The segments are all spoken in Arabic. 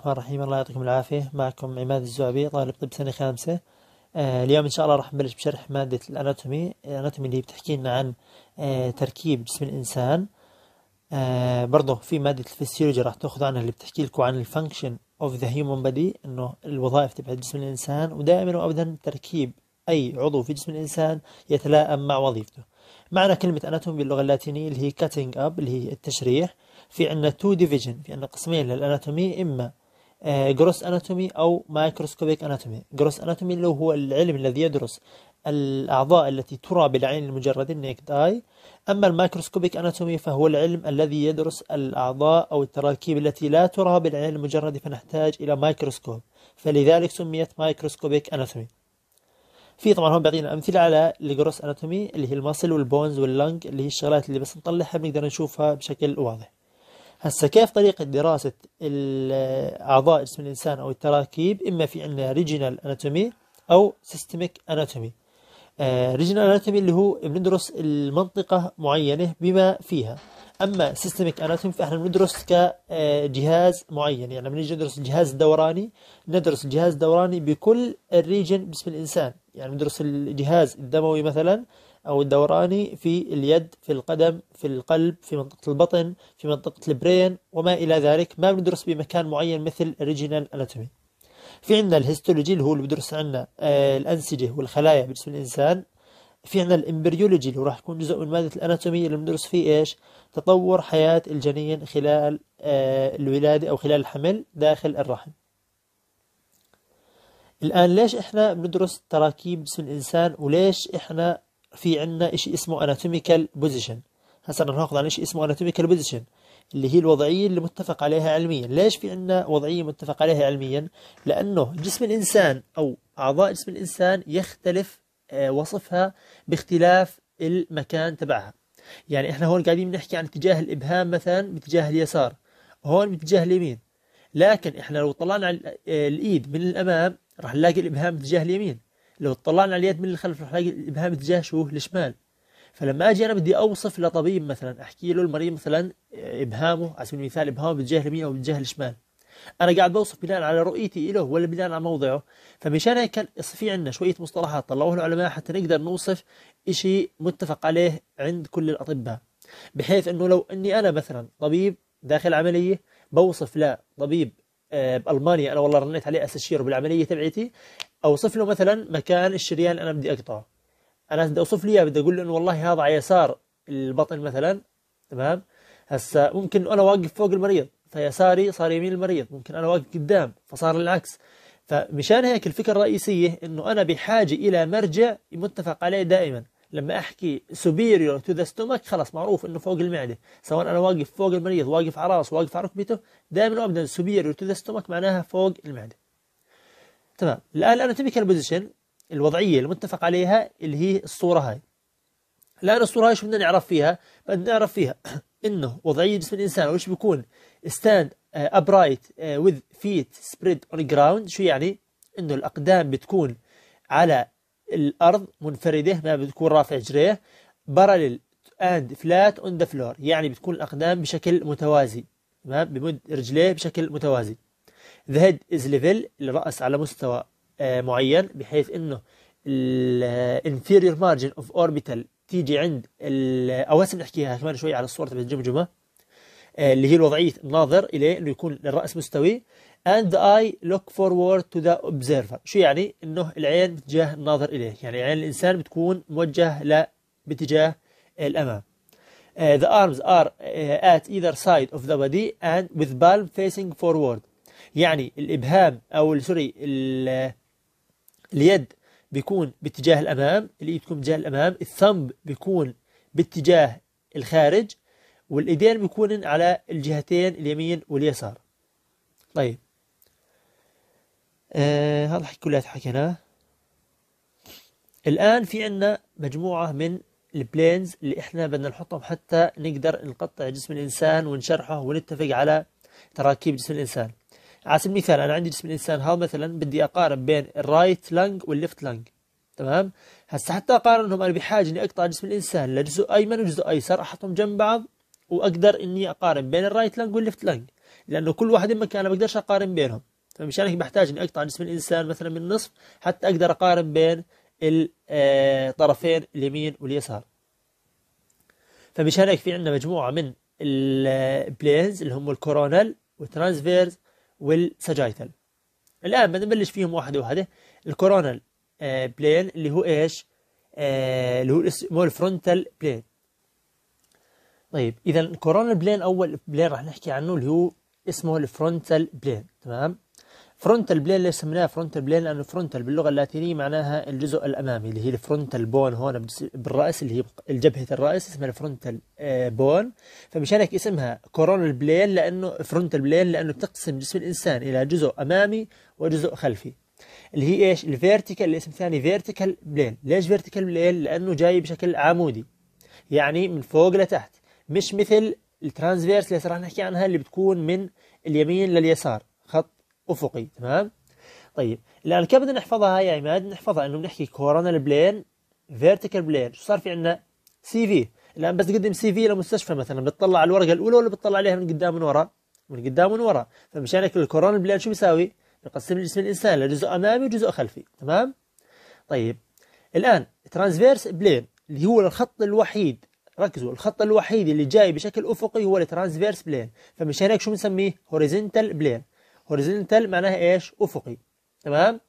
الرحمن الرحيم الله يعطيكم العافية معكم عماد الزعبي طالب طب سنة خامسة آه، اليوم إن شاء الله راح نبلش بشرح مادة الأناتومي الأناتومي اللي بتحكي لنا عن آه، تركيب جسم الإنسان آه، برضه في مادة الفسيولوجي راح تاخذوا عنها اللي بتحكي لكم عن الفانكشن اوف ذا هيومن بدي انه الوظائف تبع جسم الانسان ودائما وابدا تركيب اي عضو في جسم الانسان يتلائم مع وظيفته معنى كلمة اناتومي باللغة اللاتينية اللي هي كاتنج اب اللي هي التشريح في عندنا تو ديفيجن في عندنا قسمين للاناتومي اما جروس آه، اناتومي او مايكروسكوبيك اناتومي جروس اناتومي اللي هو العلم الذي يدرس الاعضاء التي ترى بالعين المجرده النيكد اي اما المايكروسكوبيك اناتومي فهو العلم الذي يدرس الاعضاء او التراكيب التي لا ترى بالعين المجرده فنحتاج الى مايكروسكوب فلذلك سميت مايكروسكوبيك اناتومي في طبعا هون بيعطينا امثله على الجروس اناتومي اللي هي المصل والبونز واللنج اللي هي الشغلات اللي بس نطلعها بنقدر نشوفها بشكل واضح هسه كيف طريقة دراسة أعضاء جسم الإنسان أو التراكيب إما في عندنا ريجينال أناتومي أو سيستميك أناتومي آه، ريجينال أناتومي اللي هو بندرس المنطقة معينة بما فيها أما سيستميك أناتومي فإحنا بندرس كجهاز آه، معين يعني بنجي ندرس الجهاز الدوراني ندرس الجهاز الدوراني بكل الريجن باسم الإنسان يعني بندرس الجهاز الدموي مثلا أو الدوراني في اليد في القدم في القلب في منطقة البطن في منطقة البرين وما إلى ذلك ما بندرس بمكان معين مثل ريجينال أناتومي في عندنا الهيستولوجي اللي هو اللي بدرس عندنا آه، الأنسجة والخلايا بجسم الإنسان في عندنا الامبريولوجي اللي راح يكون جزء من مادة الاناتومي اللي بندرس فيه إيش تطور حياة الجنين خلال آه، الولادة أو خلال الحمل داخل الرحم الآن ليش إحنا بندرس تراكيب جسم الإنسان وليش إحنا في عندنا شيء اسمه anatomical position هسه ناخذ عن شيء اسمه anatomical position اللي هي الوضعيه اللي متفق عليها علميا ليش في عندنا وضعيه متفق عليها علميا لانه جسم الانسان او اعضاء جسم الانسان يختلف آه، وصفها باختلاف المكان تبعها يعني احنا هون قاعدين بنحكي عن اتجاه الابهام مثلا باتجاه اليسار هون باتجاه اليمين لكن احنا لو طلعنا على آه، الايد من الامام راح نلاقي الابهام باتجاه اليمين لو اطلعنا على اليد من الخلف رح نلاقي الابهام اتجاه شو الشمال فلما اجي انا بدي اوصف لطبيب مثلا احكي له المريض مثلا ابهامه على سبيل المثال ابهامه باتجاه اليمين او باتجاه الشمال انا قاعد بوصف بناء على رؤيتي له ولا بناء على موضعه فمشان هيك كان في عندنا شويه مصطلحات طلعوها العلماء حتى نقدر نوصف شيء متفق عليه عند كل الاطباء بحيث انه لو اني انا مثلا طبيب داخل عمليه بوصف لطبيب آه، بالمانيا انا والله رنيت عليه استشيره بالعمليه تبعتي اوصف له مثلا مكان الشريان انا بدي اقطعه انا بدي اوصف له اياه بدي اقول له انه والله هذا على يسار البطن مثلا تمام هسا ممكن انا واقف فوق المريض فيساري صار يمين المريض ممكن انا واقف قدام فصار العكس فمشان هيك الفكره الرئيسيه انه انا بحاجه الى مرجع متفق عليه دائما لما احكي سوبيريور تو ذا ستومك خلص معروف انه فوق المعده سواء انا واقف فوق المريض واقف على راسه واقف على ركبته دائما وابدا سوبيريور تو ذا ستومك معناها فوق المعده تمام الآن أنا تبي الوضعية المتفق عليها اللي هي الصورة هاي الآن الصورة هاي شو بدنا نعرف فيها بدنا نعرف فيها إنه وضعية جسم الإنسان وش بيكون stand uh, upright uh, with feet spread on ground شو يعني إنه الأقدام بتكون على الأرض منفردة ما بتكون رافع رجليه parallel and flat on the floor يعني بتكون الأقدام بشكل متوازي تمام بمد رجليه بشكل متوازي The head is level الرأس على مستوى آه، معين بحيث انه ال آه، inferior margin of orbital تيجي عند آه، او هسه بنحكيها كمان شوي على الصورة الجمجمه اللي هي وضعية الناظر اليه انه يكون الرأس مستوي and the eye look forward to the observer شو يعني انه العين باتجاه الناظر اليه يعني عين الانسان بتكون موجهة ل باتجاه الامام Uh, the arms are uh, at either side of the body and with palm facing forward يعني الإبهام أو سوري اليد بيكون باتجاه الأمام الإيد بتكون باتجاه الأمام الثمب بيكون باتجاه الخارج والإيدين بيكونن على الجهتين اليمين واليسار طيب آه هذا الحكي كلها حكيناه الآن في عنا مجموعة من البلينز اللي احنا بدنا نحطهم حتى نقدر نقطع جسم الإنسان ونشرحه ونتفق على تراكيب جسم الإنسان على سبيل المثال انا عندي جسم الانسان هذا مثلا بدي اقارن بين الرايت لانج والليفت لانج تمام هسه حتى اقارنهم انا بحاجه اني اقطع جسم الانسان لجزء ايمن وجزء ايسر احطهم جنب بعض واقدر اني اقارن بين الرايت لانج والليفت لانج لانه كل واحد مكان انا بقدرش اقارن بينهم فمشان هيك بحتاج اني اقطع جسم الانسان مثلا من النصف حتى اقدر اقارن بين الطرفين آه، اليمين واليسار فمشان هيك في عندنا مجموعه من البلينز آه، اللي هم الكورونال والترانسفيرز والسجايتل الآن بدنا نبلش فيهم واحد واحد الكورونال آه، بلين اللي هو إيش آه، اللي هو اسمه الفرونتال بلين طيب إذا الكورونال بلين أول بلين راح نحكي عنه اللي هو اسمه الفرونتال بلين تمام فرونتال بلين ليش سميناه فرونتال بلين لانه فرونتال باللغه اللاتينيه معناها الجزء الامامي اللي هي الفرونتال بون هون بالراس اللي هي جبهه الراس اسمها الفرونتال بون فمشان هيك اسمها كورونال بلين لانه فرونتال بلين لانه بتقسم جسم الانسان الى جزء امامي وجزء خلفي اللي هي ايش الفيرتيكال الاسم اسم ثاني فيرتيكال بلين ليش فيرتيكال بلين لانه جاي بشكل عمودي يعني من فوق لتحت مش مثل الترانزفيرس اللي رح نحكي عنها اللي بتكون من اليمين لليسار افقي تمام طيب الان كيف بدنا نحفظها يا عماد نحفظها انه بنحكي كورونال بلين فيرتيكال بلين شو صار في عندنا سي في الان بس تقدم سي في لمستشفى مثلا بتطلع على الورقه الاولى ولا بتطلع عليها من قدام من ورا من قدام من ورا فمشان هيك الكورونال بلين شو بيساوي بقسم جسم الانسان لجزء امامي وجزء خلفي تمام طيب الان ترانسفيرس بلين اللي هو الخط الوحيد ركزوا الخط الوحيد اللي جاي بشكل افقي هو الترانسفيرس بلين فمشان هيك شو بنسميه هوريزنتال بلين هوريزونتال معناها ايش افقي تمام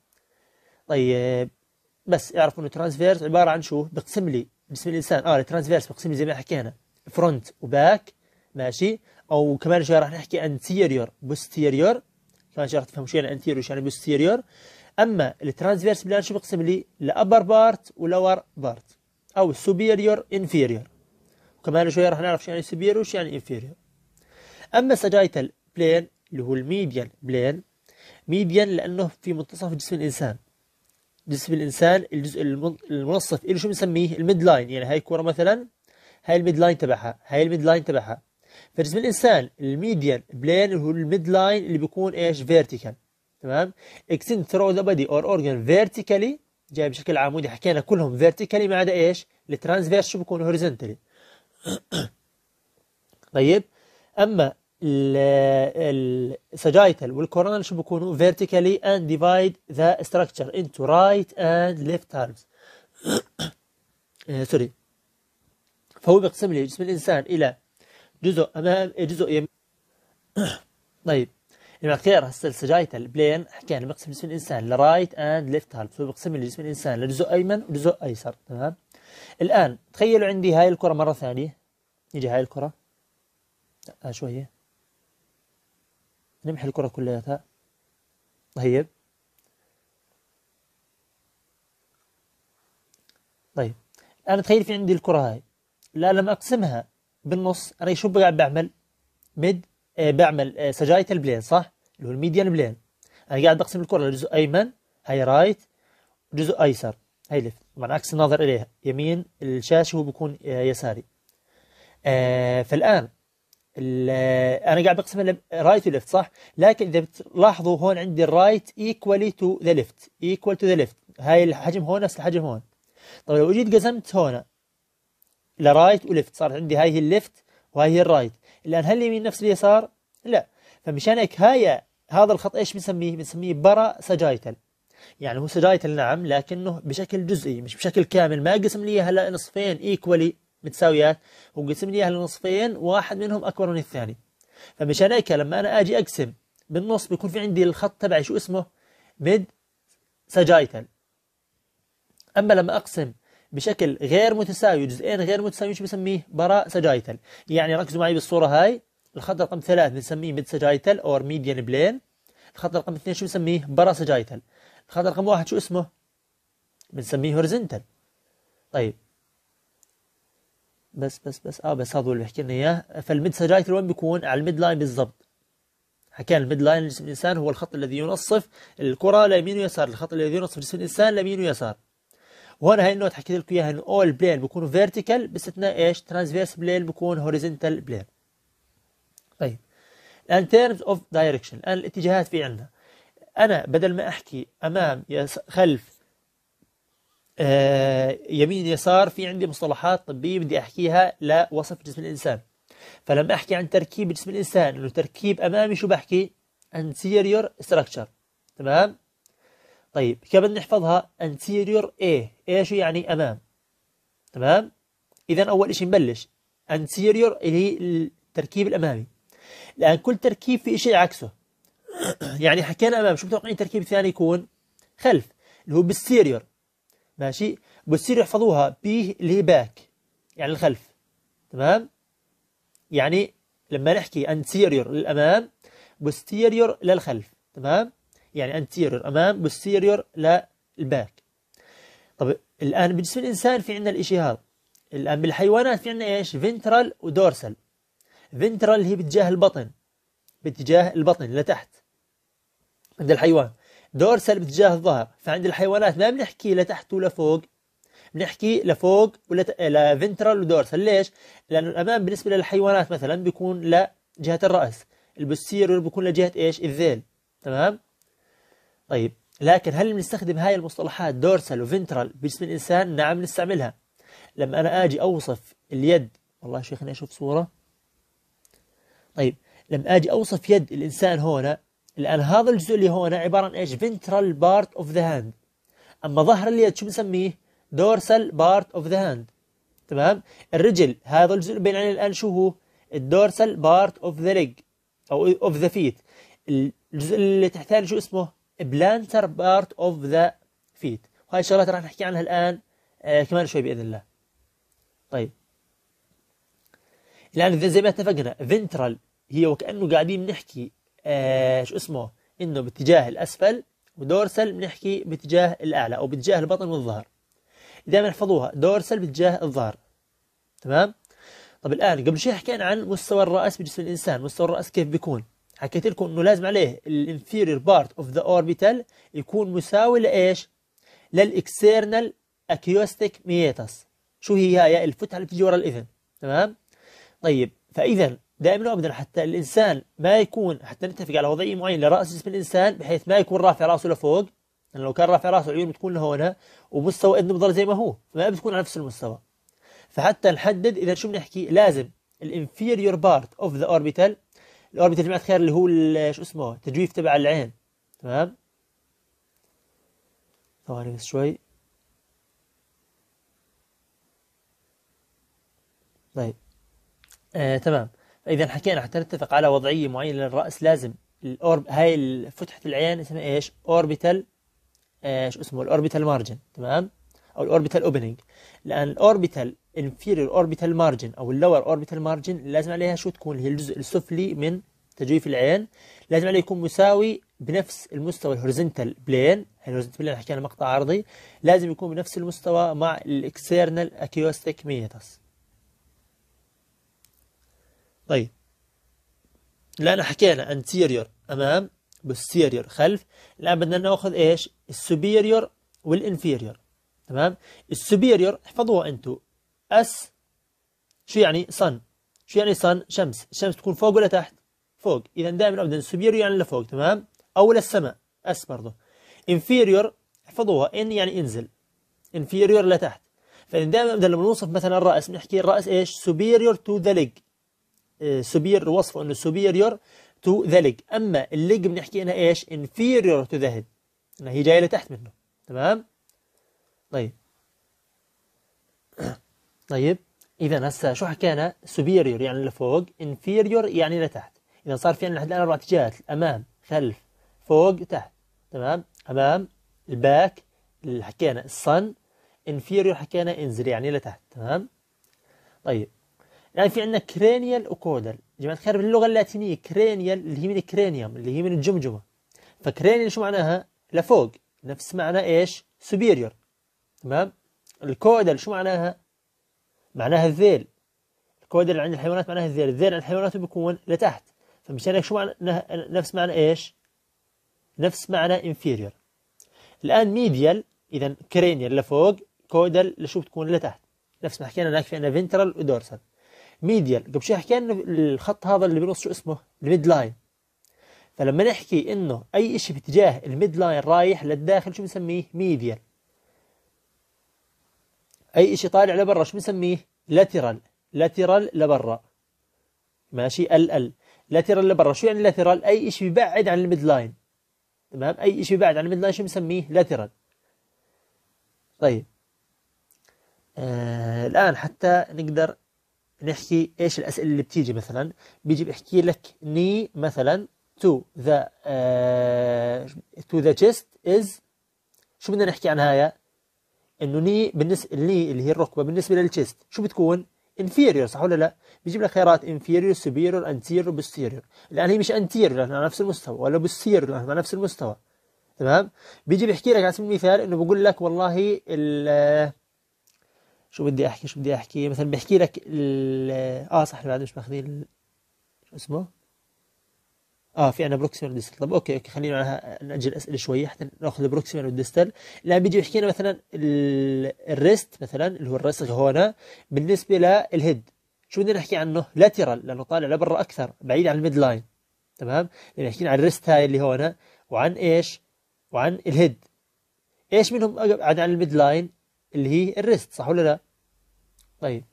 طيب بس اعرف انه ترانسفيرس عباره عن شو بقسم لي باسم الانسان اه الترانسفيرس بقسم لي زي ما حكينا فرونت وباك ماشي او كمان شوي راح نحكي انتيريور بوستيريور كمان شوي راح تفهم شو يعني انتيريور شو يعني بوستيريور اما الترانسفيرس بلان شو بقسم لي لابر بارت ولور بارت او سوبيريور انفيريور وكمان شوي راح نعرف شو يعني سوبيريور وشو يعني انفيريور اما سجايتال بلين اللي هو الميديان بلين ميديان لأنه في منتصف جسم الإنسان جسم الإنسان الجزء المنصف له شو بنسميه الميد لاين يعني هاي الكرة مثلا هاي الميد لاين تبعها هاي الميد لاين تبعها فجسم الإنسان الميديان بلين اللي هو الميد لاين اللي بيكون إيش فيرتيكال تمام extend ثرو the body or organ vertically جاي بشكل عمودي حكينا كلهم vertically ما عدا ايش الترانسفيرس شو بيكون horizontally طيب اما السجايتل والكورونال شو بيكونوا vertically and divide the structure into right and left arms سوري آه، فهو بيقسم لي جسم الإنسان إلى جزء أمام آه، جزء يمين طيب لما اختيار هسه السجايتل بلين حكينا بقسم جسم الإنسان لرايت اند ليفت هالف فهو بقسم لي جسم الإنسان لجزء أيمن وجزء أيسر تمام الآن تخيلوا عندي هاي الكرة مرة ثانية يجي هاي الكرة آه، شوية نمحي الكرة كلياتها طيب طيب الآن تخيل في عندي الكرة هاي لا لما أقسمها بالنص أنا شو قاعد بعمل ميد آه بعمل آه سجاية البلين صح اللي هو الميديان بلين أنا قاعد أقسم الكرة لجزء أيمن هاي رايت جزء أيسر هاي ليفت طبعا عكس الناظر إليها يمين الشاشة هو بيكون آه يساري آه فالآن انا قاعد بقسم رايت وليفت صح لكن اذا بتلاحظوا هون عندي الرايت ايكوالي تو ذا ليفت ايكوال تو ذا ليفت هاي الحجم هون نفس الحجم هون طيب لو اجيت قسمت هون لرايت وليفت صارت عندي هاي هي الليفت وهاي هي الرايت الان هل اليمين نفس اليسار؟ لا فمشان هيك هاي هذا الخط ايش بنسميه؟ بنسميه برا سجايتل يعني هو سجايتل نعم لكنه بشكل جزئي مش بشكل كامل ما قسم لي هلا نصفين ايكوالي متساويات وقسم لي اياها لنصفين واحد منهم اكبر من الثاني فمشان هيك لما انا اجي اقسم بالنص بيكون في عندي الخط تبعي شو اسمه ميد سجايتال اما لما اقسم بشكل غير متساوي جزئين غير متساويين شو بسميه براء سجايتال يعني ركزوا معي بالصوره هاي الخط رقم ثلاث بنسميه ميد سجايتال اور ميديان بلين الخط رقم اثنين شو بنسميه برا سجايتال الخط رقم واحد شو اسمه بنسميه هورزنتال طيب بس بس بس اه بس هذا اللي حكينا اياه فالميد سجايتر وين بيكون على الميد لاين بالضبط حكينا الميد لاين لجسم الانسان هو الخط الذي ينصف الكره ليمين ويسار الخط الذي ينصف جسم الانسان ليمين ويسار وهنا هاي النوت حكيت لكم اياها انه اول بلين بيكون فيرتيكال باستثناء ايش ترانسفيرس بلين بيكون هوريزنتال بلين طيب الان تيرمز اوف دايركشن الان الاتجاهات في عندنا انا بدل ما احكي امام يس... خلف آه، يمين يسار في عندي مصطلحات طبية بدي أحكيها لوصف جسم الإنسان فلما أحكي عن تركيب جسم الإنسان إنه تركيب أمامي شو بحكي anterior structure تمام طيب كمان نحفظها anterior A A شو يعني أمام تمام إذا أول شيء نبلش anterior اللي هي التركيب الأمامي لأن كل تركيب في شيء عكسه يعني حكينا أمام شو متوقعين تركيب ثاني يكون خلف اللي هو posterior ماشي بتصيروا يحفظوها بيه باك يعني الخلف تمام يعني لما نحكي انتيريور للأمام بوستيريور للخلف تمام يعني انتيريور أمام بوستيريور للباك طب الآن بجسم الإنسان في عندنا الإشي هذا الآن بالحيوانات في عندنا إيش فينترال ودورسال فينترال هي باتجاه البطن باتجاه البطن لتحت عند الحيوان دور سلب الظهر فعند الحيوانات ما بنحكي لتحت ولا فوق بنحكي لفوق ولا لفنترال ودورسال ليش؟ لأنه الأمام بالنسبة للحيوانات مثلا بيكون لجهة الرأس البسير بيكون لجهة إيش؟ الذيل تمام؟ طيب لكن هل بنستخدم هاي المصطلحات دورسال وفنترال بجسم الإنسان؟ نعم بنستعملها لما أنا آجي أوصف اليد والله شيخنا أشوف صورة طيب لما أجي أوصف يد الإنسان هنا لأن هذا الجزء اللي هون عبارة عن إيش ventral part of the hand أما ظهر اليد شو بنسميه dorsal part of the hand تمام الرجل هذا الجزء اللي بين عيني الآن شو هو الدورسال بارت اوف ذا ليج او اوف ذا فيت الجزء اللي تحتاني شو اسمه بلانتر بارت اوف ذا فيت وهي الشغلات راح نحكي عنها الان آه كمان شوي باذن الله طيب الان زي ما اتفقنا فنترال هي وكانه قاعدين بنحكي آه، شو اسمه انه باتجاه الاسفل ودورسل بنحكي باتجاه الاعلى او باتجاه البطن والظهر دائما احفظوها دورسل باتجاه الظهر تمام طب الان قبل شوي حكينا عن مستوى الراس بجسم الانسان مستوى الراس كيف بيكون حكيت لكم انه لازم عليه الانفيرير بارت اوف ذا اوربيتال يكون مساوي لايش للاكسيرنال اكيوستيك ميتاس شو هي هاي الفتحه اللي بتيجي ورا الاذن تمام طيب فاذا دائما وابدا حتى الانسان ما يكون حتى نتفق على وضعيه معينه لراس جسم الانسان بحيث ما يكون رافع راسه لفوق لانه لو كان رافع راسه عيونه بتكون لهون ومستوى اذنه بضل زي ما هو ما بتكون على نفس المستوى فحتى نحدد اذا شو بنحكي لازم الانفيريور بارت اوف ذا اوربيتال الاوربيتال جماعه الخير اللي هو شو اسمه تجويف تبع العين تمام ثواني بس شوي طيب آه، تمام إذا حكينا حتى نتفق على وضعية معينة للرأس لازم الأورب هاي فتحة العين اسمها إيش أوربيتال إيش آه، شو اسمه الأوربيتال مارجن تمام أو الأوربيتال أوبننج لأن الأوربيتال inferior orbital margin أو اللور orbital margin لازم عليها شو تكون هي الجزء السفلي من تجويف العين لازم عليه يكون مساوي بنفس المستوى الهوريزنتال بلين الهوريزنتال بلين حكينا مقطع عرضي لازم يكون بنفس المستوى مع الاكسيرنال اكيوستيك ميتس طيب الآن حكينا anterior أمام posterior خلف الآن بدنا ناخذ إيش السوبيريور والانفيريور تمام السوبيريور احفظوها أنتو أس شو يعني sun شو يعني sun شمس الشمس تكون فوق ولا تحت فوق إذا دائما أبدا السوبيريور يعني لفوق تمام أو للسماء أس برضه inferior احفظوها إن يعني انزل inferior لتحت فإذا دائما أبدا لما نوصف مثلا الرأس بنحكي الرأس إيش superior to the leg سوبير وصفه انه سوبيريور تو ذلك اما الليج بنحكي انها ايش انفيريور تو ذا هيد انها هي جايه لتحت منه تمام طيب طيب اذا هسه شو حكينا سوبيريور يعني لفوق انفيريور يعني لتحت اذا صار في عندنا لحد الان اربع اتجاهات امام خلف فوق تحت تمام امام الباك اللي حكينا الصن انفيريور حكينا انزل يعني لتحت تمام طيب الان يعني في عندنا كرينيال وكودال جماعة الخير باللغة اللاتينية كرينيال اللي هي من الكرانيوم اللي هي من الجمجمة فكرينيال شو معناها؟ لفوق نفس معنى ايش؟ سوبيريور تمام؟ الكودال شو معناها؟ معناها الذيل الكودال عند الحيوانات معناها الذيل الذيل عند الحيوانات بيكون لتحت فمشان هيك شو معنى نفس معنى ايش؟ نفس معنى انفيريور الان ميديال اذا كرينيال لفوق كودال لشو بتكون لتحت نفس ما حكينا هناك في عندنا فينترال ودورسال ميديال قبل شوي حكينا الخط هذا اللي بنص شو اسمه الميد لاين فلما نحكي انه اي شيء باتجاه الميد لاين رايح للداخل شو بنسميه ميديال اي شيء طالع لبرا شو بنسميه لاترال لاترال لبرا ماشي ال ال لاترال لبرا شو يعني لاترال اي شيء بيبعد عن الميد لاين تمام اي شيء بيبعد عن الميد لاين شو بنسميه لاترال طيب آه الان حتى نقدر نحكي ايش الاسئله اللي بتيجي مثلا بيجي بيحكي لك ني مثلا to the تو آه، to the chest is شو بدنا نحكي عنها يا انه ني بالنسبه لي اللي هي الركبه بالنسبه للتشيست شو بتكون inferior صح ولا لا بيجيب لك خيارات inferior superior anterior posterior الان هي مش anterior لانها على نفس المستوى ولا posterior لانها على نفس المستوى تمام بيجي بيحكي لك على سبيل المثال انه بقول لك والله ال آه، شو بدي احكي شو بدي احكي مثلا بحكي لك ال... اه صح بعد مش ماخذين شو اسمه اه في عندنا بروكسيمال وديستل طب اوكي اوكي خلينا ناجل اسئله شوي حتى ناخذ البروكسيمال والديستال الان بيجي يحكي لنا مثلا الريست مثلا اللي هو الرسغ هون بالنسبه للهيد شو بدنا نحكي عنه؟ لاترال لانه طالع لبرا اكثر بعيد عن الميد لاين تمام؟ لان حكينا عن الريست هاي اللي هون وعن ايش؟ وعن الهيد ايش منهم عن الميد لاين؟ اللي هي الريست صح ولا لا طيب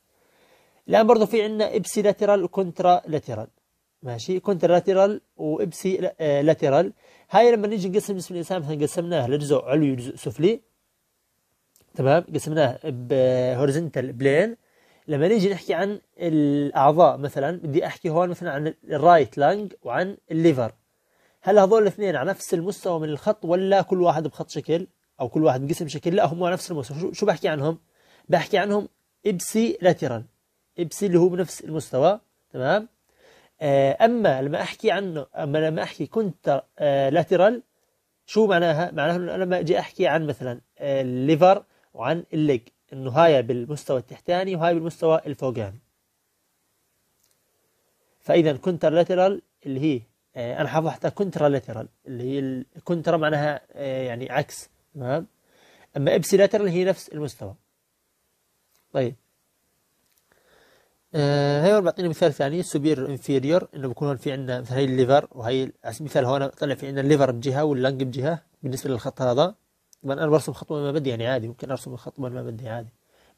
الآن برضه في عندنا إبسي لاترال وكونترا لاترال ماشي كونترا لاترال وإبسي لاترال آه، هاي لما نيجي نقسم جسم الإنسان مثلا قسمناه لجزء علوي وجزء سفلي تمام قسمناه بهورزنتال بلين لما نيجي نحكي عن الأعضاء مثلا بدي أحكي هون مثلا عن الرايت لانج وعن الليفر هل هذول الاثنين على نفس المستوى من الخط ولا كل واحد بخط شكل أو كل واحد انقسم شكل لا هم نفس المستوى شو بحكي عنهم بحكي عنهم إبسي لاترال إبسي اللي هو بنفس المستوى تمام آه، أما لما أحكي عنه أما لما أحكي كنت آه، لاترال شو معناها معناها أنه لما أجي أحكي عن مثلا آه، الليفر وعن الليج أنه هاي بالمستوى التحتاني وهاي بالمستوى الفوقاني فإذا كونتر لاترال اللي هي أنا حافظ حتى كنترا لاترال اللي هي الكنترا معناها يعني عكس تمام أما إبسي لاترال هي نفس المستوى طيب آه هي بعطينا مثال ثاني سوبير انفيريور انه بكون في عندنا مثلا هي الليفر وهي مثال هون طلع في عندنا الليفر بجهه واللنج بجهه بالنسبه للخط هذا طبعا انا برسم خط ما بدي يعني عادي ممكن ارسم الخط ما بدي عادي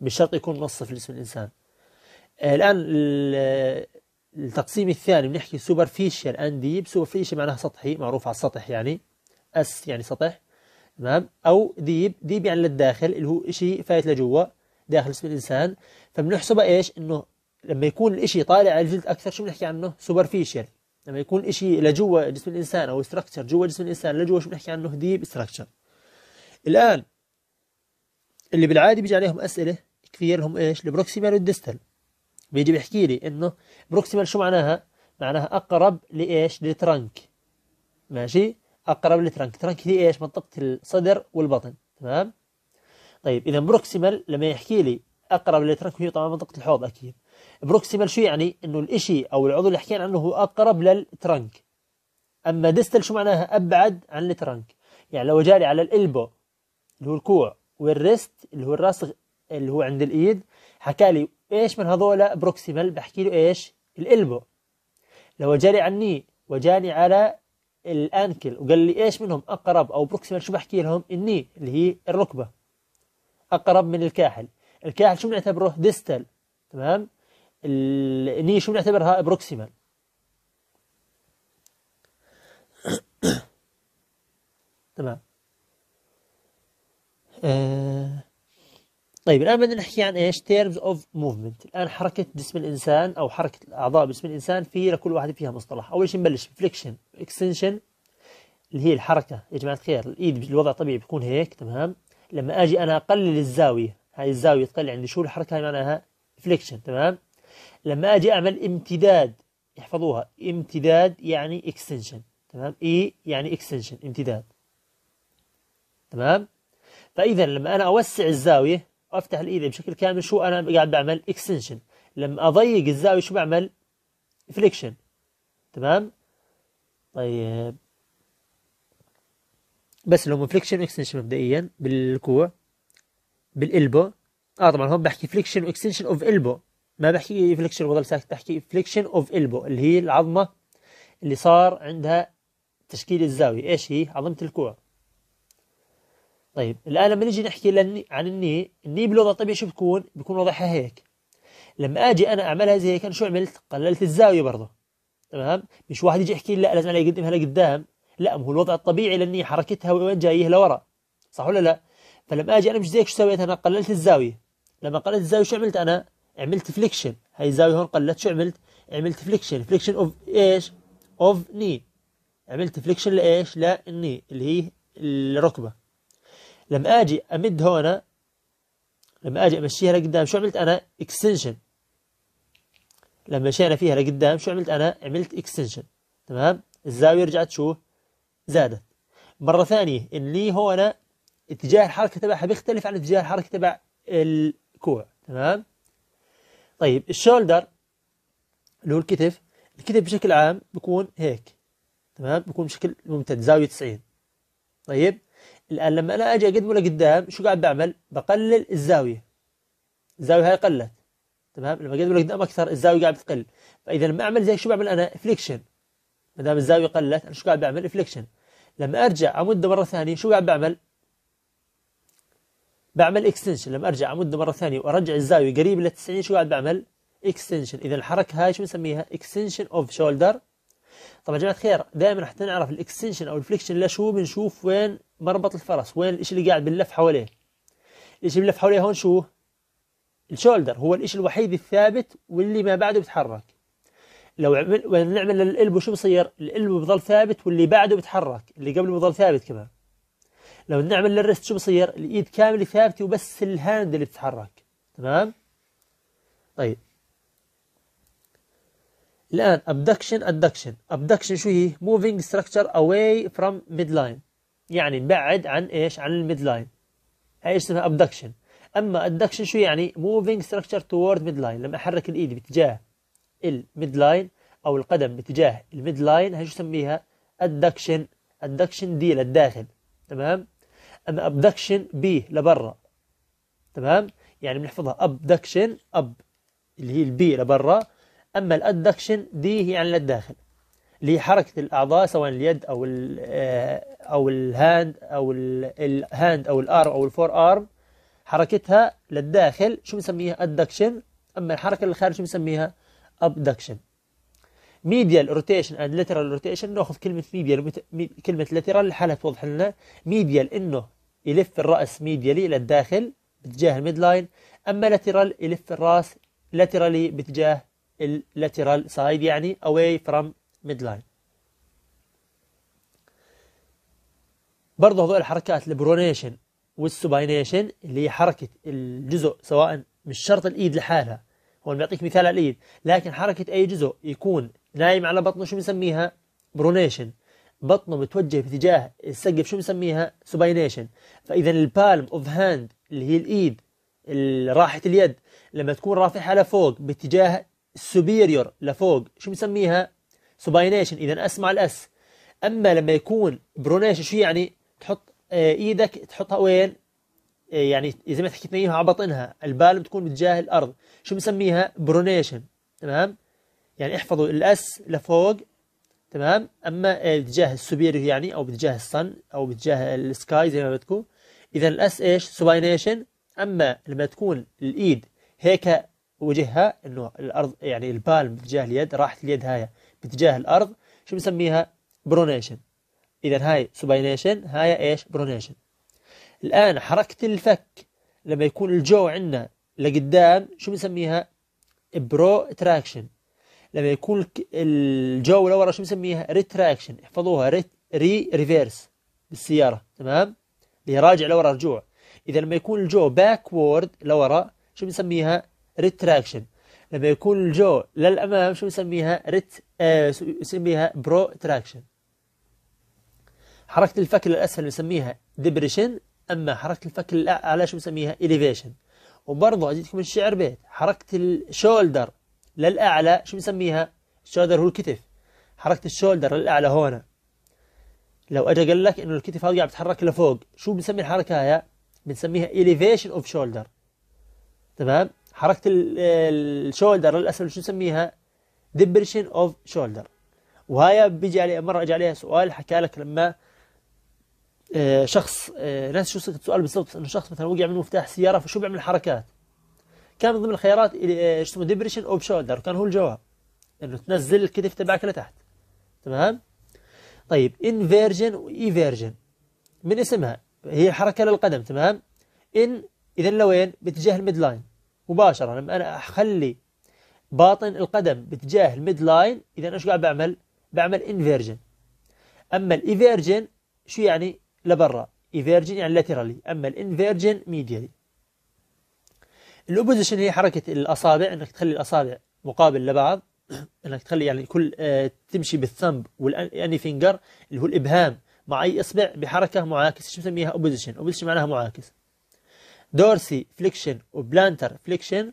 مش شرط يكون نص في جسم الانسان آه الان التقسيم الثاني بنحكي سوبرفيشال اند ديب سوبرفيشال معناها سطحي معروف على السطح يعني اس يعني سطح تمام نعم. او ديب ديب يعني للداخل اللي هو شيء فايت لجوا داخل جسم الانسان فبنحسبها ايش انه لما يكون الشيء طالع على الجلد اكثر شو بنحكي عنه سوبرفيشال لما يكون الشيء لجوا جسم الانسان او ستراكشر جوا جسم الانسان لجوا شو بنحكي عنه ديب ستراكشر الان اللي بالعادي بيجي عليهم اسئله كثير هم ايش البروكسيمال والديستال بيجي بيحكي لي انه بروكسيمال شو معناها معناها اقرب لايش للترنك ماشي اقرب للترنك ترنك هي ايش منطقه الصدر والبطن تمام طيب اذا بروكسيمال لما يحكي لي اقرب للترنك هي طبعا منطقه الحوض اكيد بروكسيمال شو يعني انه الاشي او العضو اللي حكينا عنه هو اقرب للترنك اما ديستال شو معناها ابعد عن الترنك يعني لو جالي على الالبو اللي هو الكوع والريست اللي هو الراس اللي هو عند الايد حكى لي ايش من هذول بروكسيمال بحكي له ايش الالبو لو جالي على وجاني على الانكل وقال لي ايش منهم اقرب او بروكسيمال شو بحكي لهم الني اللي هي الركبه اقرب من الكاحل الكاحل شو بنعتبره ديستال تمام الني شو بنعتبرها بروكسيمال تمام آه طيب الآن بدنا نحكي عن إيش terms of movement الآن حركة جسم الإنسان أو حركة الأعضاء بجسم الإنسان في لكل واحد فيها مصطلح أول شيء نبلش فليكشن اكستنشن اللي هي الحركة يا جماعة الخير الإيد بالوضع الطبيعي بيكون هيك تمام لما أجي أنا أقلل الزاوية هاي الزاوية تقل عندي شو الحركة هاي معناها فليكشن تمام لما أجي أعمل امتداد احفظوها امتداد يعني اكستنشن تمام إي e يعني اكستنشن امتداد تمام فإذا لما أنا أوسع الزاوية وافتح الايدي بشكل كامل شو انا قاعد بعمل اكستنشن لما اضيق الزاويه شو بعمل فليكشن تمام طيب بس لو فليكشن واكستنشن مبدئيا بالكوع بالالبو اه طبعا هون بحكي فليكشن واكستنشن اوف البو ما بحكي فليكشن بضل ساكت بحكي فليكشن اوف البو اللي هي العظمه اللي صار عندها تشكيل الزاويه ايش هي عظمه الكوع طيب الآن لما نجي نحكي للني عن الني الني بالوضع الطبيعي شو بتكون بيكون وضعها هيك لما أجي أنا أعملها زي هيك أنا شو عملت قللت الزاوية برضه تمام مش واحد يجي يحكي لا لازم أنا أقدمها لقدام لا ما هو الوضع الطبيعي للني حركتها وين جايه لورا صح ولا لا فلما أجي أنا مش زيك شو سويت أنا قللت الزاوية لما قللت الزاوية شو عملت أنا عملت فليكشن هاي الزاوية هون قلت شو عملت عملت فليكشن فليكشن أوف إيش أوف ني عملت فليكشن لإيش للني اللي هي الركبة لما أجي أمد هنا لما أجي أمشيها لقدام شو عملت أنا اكستنشن لما مشينا فيها لقدام شو عملت أنا عملت اكستنشن تمام الزاوية رجعت شو زادت مرة ثانية اللي هنا اتجاه الحركة تبعها بيختلف عن اتجاه الحركة تبع الكوع تمام طيب الشولدر اللي هو الكتف الكتف بشكل عام بيكون هيك تمام بيكون بشكل ممتد زاوية 90 طيب الآن لما أنا أجي أقدمه لقدام شو قاعد بعمل؟ بقلل الزاوية الزاوية هاي قلت تمام لما أقدمه لقدام أكثر الزاوية قاعد بتقل فإذا لما أعمل زي شو بعمل أنا؟ فليكشن ما دام الزاوية قلت أنا شو قاعد بعمل؟ فليكشن لما أرجع أمده مرة ثانية شو قاعد بعمل؟ بعمل اكستنشن لما أرجع أمده مرة ثانية وأرجع الزاوية قريب لل 90 شو قاعد بعمل؟ اكستنشن إذا الحركة هاي شو بنسميها؟ اكستنشن أوف شولدر طبعا جماعة خير دائما حتى الاكستنشن أو الفليكشن لشو بنشوف وين مربط الفرس وين الإشي اللي قاعد بنلف حواليه الإشي بنلف حواليه هون شو الشولدر هو الإشي الوحيد الثابت واللي ما بعده بيتحرك لو عمل وين نعمل للقلب شو بصير القلب بضل ثابت واللي بعده بيتحرك اللي قبله بضل ثابت كمان لو نعمل للرست شو بصير الايد كامله ثابته وبس الهاند اللي بتتحرك تمام طيب الان ابدكشن ادكشن ابدكشن شو هي ستراكشر اواي فروم ميد لاين يعني نبعد عن ايش عن الميد لاين هاي اسمها ابدكشن اما ادكشن شو يعني موفينج ستراكشر توورد ميد لاين لما احرك الايد باتجاه الميد لاين او القدم باتجاه الميد لاين هاي شو نسميها ادكشن ادكشن دي للداخل تمام اما ابدكشن بي لبرا تمام يعني بنحفظها ابدكشن اب اللي هي البي لبرا اما الادكشن دي يعني للداخل لحركة الأعضاء سواء اليد أو الـ آه، أو الهاند أو الهاند أو الأرم أو الفور أرم حركتها للداخل شو بنسميها أدكشن أما الحركة للخارج شو بنسميها أبدكشن ميديال روتيشن اند لاترال روتيشن ناخذ كلمه ميديال كلمه لاترال لحالها توضح لنا ميديال انه يلف الراس ميديالي للداخل باتجاه الميد لاين اما لاترال يلف الراس لاترالي باتجاه اللاترال سايد يعني away from ميدلاين برضه هذول الحركات البرونيشن والسوباينيشن اللي هي حركة الجزء سواء مش شرط الإيد لحالها هون بيعطيك مثال على الإيد لكن حركة أي جزء يكون نايم على بطنه شو بنسميها برونيشن بطنه متوجه باتجاه السقف شو بنسميها سوباينيشن فإذا البالم أوف هاند اللي هي الإيد راحة اليد لما تكون رافعها لفوق باتجاه السوبيريور لفوق شو بنسميها سوباينيشن إذا أسمع الأس أما لما يكون برونيشن شو يعني تحط آه، إيدك تحطها وين آه، يعني زي ما تحكي تنيها على بطنها البال بتكون باتجاه الأرض شو بنسميها برونيشن تمام يعني احفظوا الأس لفوق تمام أما آه، باتجاه السوبيريو يعني أو باتجاه الصن أو باتجاه السكاي زي ما بدكم إذا الأس إيش سوباينيشن أما لما تكون الإيد هيك وجهها انه الارض يعني البالم باتجاه اليد راحت اليد هاي باتجاه الأرض شو بنسميها برونيشن إذا هاي سوباينيشن هاي إيش برونيشن الآن حركة الفك لما يكون الجو عندنا لقدام شو بنسميها برو تراكشن لما يكون الجو لورا شو بنسميها ريتراكشن احفظوها ريت ري ريفيرس بالسيارة تمام اللي راجع لورا رجوع إذا لما يكون الجو باكورد لورا شو بنسميها ريتراكشن لما يكون الجو للأمام شو بنسميها ريت آه، يسميها برو تراكشن حركة الفك الأسفل نسميها ديبريشن أما حركة الفك الأعلى شو نسميها إليفيشن وبرضه أجيتكم الشعر بيت حركة الشولدر للأعلى شو نسميها الشولدر هو الكتف حركة الشولدر للأعلى هون لو أجا قال لك إنه الكتف هذا قاعد بتحرك لفوق شو بنسمي الحركة هاي بنسميها إليفيشن أوف شولدر تمام حركة آه، الشولدر للأسفل شو نسميها ديبريشن اوف شولدر وهاي بيجي عليه مرة اجى عليها سؤال حكى لك لما آه، شخص آه، ناس شو السؤال بالضبط انه شخص مثلا وقع من مفتاح سيارة فشو بيعمل حركات كان من ضمن الخيارات آه، ايش اسمه ديبريشن اوف شولدر وكان هو الجواب انه تنزل الكتف تبعك لتحت تمام طيب انفيرجن وايفيرجن من اسمها هي حركة للقدم تمام ان اذا لوين باتجاه الميد لاين مباشرة لما انا اخلي باطن القدم باتجاه الميد لاين إذا إيش قاعد بعمل؟ بعمل انفيرجن أما الإيفيرجن شو يعني لبرا إيفيرجن يعني لاترالي أما الانفيرجن ميديالي الأوبوزيشن هي حركة الأصابع إنك تخلي الأصابع مقابل لبعض إنك تخلي يعني كل آه، تمشي بالثمب والأني فينجر اللي هو الإبهام مع أي إصبع بحركة معاكسة شو بنسميها أوبوزيشن أوبوزيشن معناها معاكس دورسي فليكشن وبلانتر فليكشن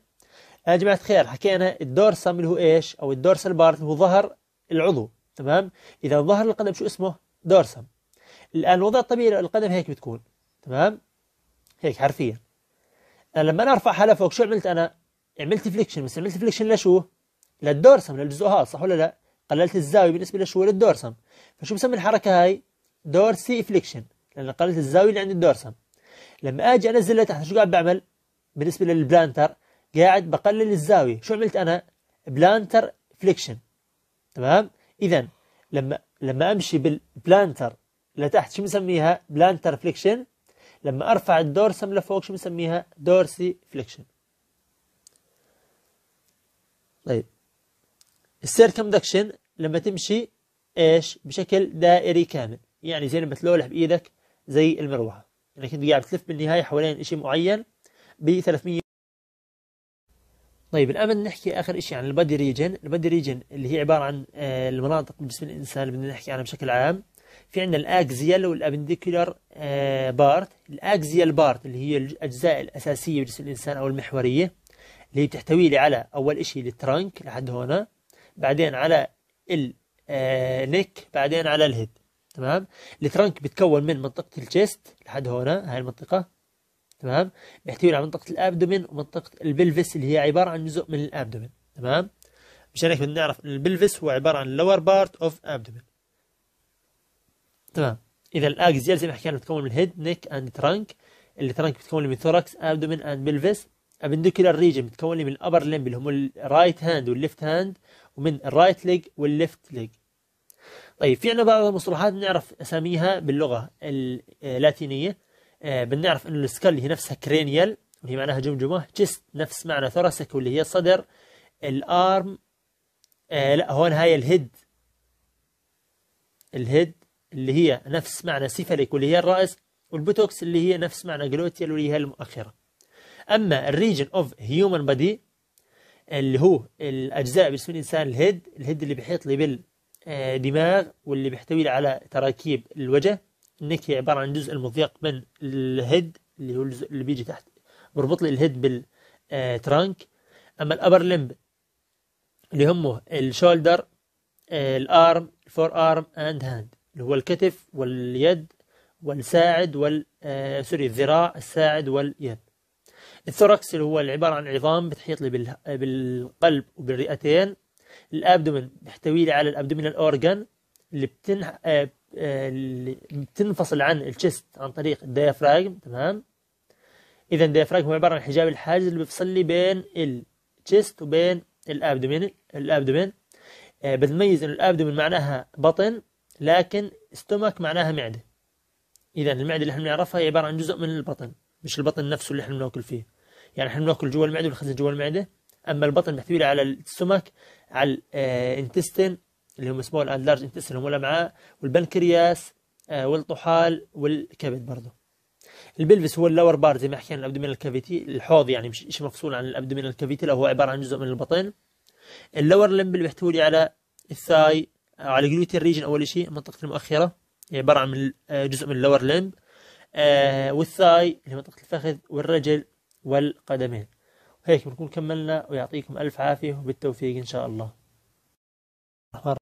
يا جماعة خير حكينا الدورسال اللي هو إيش أو الدورسال بارت اللي هو ظهر العضو تمام إذا ظهر القدم شو اسمه دورسال الآن الوضع الطبيعي القدم هيك بتكون تمام هيك حرفيا أنا لما أنا أرفعها لفوق شو عملت أنا عملت فليكشن بس عملت فليكشن لشو للدورسم للجزء هذا صح ولا لا قللت الزاوية بالنسبة لشو للدورسم فشو بسمي الحركة هاي دورسي فليكشن لأن قللت الزاوية اللي عند الدورسم لما أجي أنزل لتحت شو قاعد بعمل بالنسبة للبلانتر قاعد بقلل الزاوية شو عملت أنا بلانتر فليكشن تمام إذا لما لما أمشي بالبلانتر لتحت شو بنسميها بلانتر فليكشن لما أرفع الدورسم لفوق شو بنسميها دورسي فليكشن طيب السيركمدكشن لما تمشي ايش بشكل دائري كامل يعني زي لما تلولح بايدك زي المروحه انك يعني انت قاعد بتلف بالنهايه حوالين شيء معين ب 300 طيب الآن نحكي آخر شيء عن البادي ريجن البادي ريجن اللي هي عبارة عن آه، المناطق بجسم الإنسان اللي بدنا نحكي عنها بشكل عام في عندنا الأكزيال والأبنديكولار آه، بارت الأكزيال بارت اللي هي الأجزاء الأساسية بجسم الإنسان أو المحورية اللي هي بتحتوي لي على أول شيء الترنك لحد هنا بعدين على النك آه، بعدين على الهيد تمام الترنك بتكون من منطقة الجست لحد هنا هاي المنطقة تمام بيحتوي على منطقة الابدومين ومنطقة البلفس اللي هي عبارة عن جزء من الابدومين تمام مشان هيك بدنا نعرف ان البلفس هو عبارة عن lower part of abdomen تمام اذا الاكزيال زي ما حكينا بتكون من هيد نيك اند ترانك الترانك بتكون من ثوركس ابدومين اند بلفس ابندوكيولار ريجن بتكون من الابر limb اللي هم الرايت هاند والليفت هاند ومن الرايت ليج والليفت ليج طيب في عندنا بعض المصطلحات بنعرف اساميها باللغه اللاتينيه آه، آه، بنعرف انه السكال هي نفسها كرينيال وهي معناها جمجمه جست نفس معنى ثرسك واللي هي الصدر الارم آه لا هون هاي الهيد الهيد اللي هي نفس معنى سيفاليك واللي هي الراس والبوتوكس اللي هي نفس معنى جلوتيال واللي هي المؤخره اما الريجن اوف هيومن بادي اللي هو الاجزاء باسم الانسان الهيد الهيد اللي بيحيط لي بالدماغ واللي بيحتوي على تراكيب الوجه النك هي عبارة عن الجزء المضيق من الهيد اللي هو الجزء اللي بيجي تحت بربط لي الهيد بالترانك آه، أما الأبر لمب اللي همه الشولدر الارم الفور ارم اند هاند اللي هو الكتف واليد والساعد وال سوري آه، الذراع الساعد واليد الثوركس اللي هو عبارة عن عظام بتحيط لي بالقلب وبالرئتين الابدومن بيحتوي لي على الابدومينال اورجان اللي بتنح... آه، اللي آه، بتنفصل عن الشيست عن طريق الديافراجم تمام اذا الديافراجم هو عباره عن حجاب الحاجز اللي بيفصل لي بين الشيست وبين الابدومين الابدومين آه بتميز ان الابدومين معناها بطن لكن استومك معناها معده اذا المعده اللي احنا بنعرفها هي عباره عن جزء من البطن مش البطن نفسه اللي احنا بناكل فيه يعني احنا بناكل جوا المعده والخزن جوا المعده اما البطن محتوي على السمك على الانتستين آه، اللي هم سمول اند لارج انتستين والامعاء والبنكرياس آه، والطحال والكبد برضه البلفس هو اللور بار زي ما حكينا الابدومين كافيتي الحوض يعني مش شيء مفصول عن الابدومين كافيتي اللي هو عباره عن جزء من البطن اللور لمب اللي بيحتوي لي على الثاي او آه، على جلوتين ريجن اول شيء منطقه المؤخره هي عباره عن آه، جزء من اللور لمب والثاي اللي منطقه الفخذ والرجل والقدمين وهيك بنكون كملنا ويعطيكم الف عافيه وبالتوفيق ان شاء الله